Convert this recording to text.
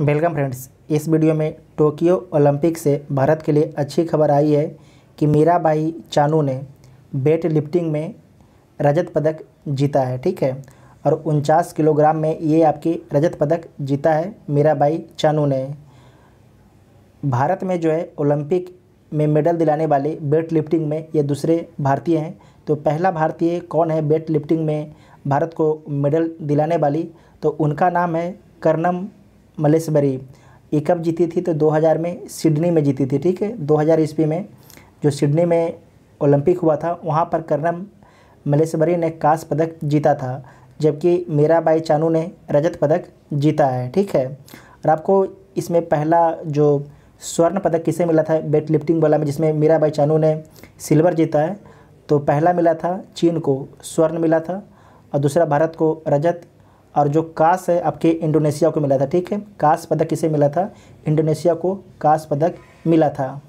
welcome friends इस video में Tokyo Olympic से भारत के लिए अच्छी खबर आई है कि मीरा बाई चानू ने वेट लिफ्टिंग में रजत पदक जीता है ठीक है और उनचास किलोग्राम में ये आपकी रजत पदक जीता है मीरा बाई चानू ने भारत में जो है ओलंपिक में मेडल दिलाने वाले वेट लिफ्टिंग में ये दूसरे भारतीय हैं तो पहला भारतीय कौन है वेट लिफ्टिंग में भारत को मेडल दिलाने वाली तो उनका नाम है कर्नम मलेशबरी एक कप जीती थी तो 2000 में सिडनी में जीती थी ठीक है 2000 ईस्वी में जो सिडनी में ओलंपिक हुआ था वहाँ पर कर्नम मलेशबरी ने कांस पदक जीता था जबकि मेरा बाई चानू ने रजत पदक जीता है ठीक है और आपको इसमें पहला जो स्वर्ण पदक किसे मिला था वेट लिफ्टिंग वाला में जिसमें मीरा बाई चानू ने सिल्वर जीता है तो पहला मिला था चीन को स्वर्ण मिला था और दूसरा भारत को रजत और जो कास है आपके इंडोनेशिया को मिला था ठीक है कास पदक किसे मिला था इंडोनेशिया को कास पदक मिला था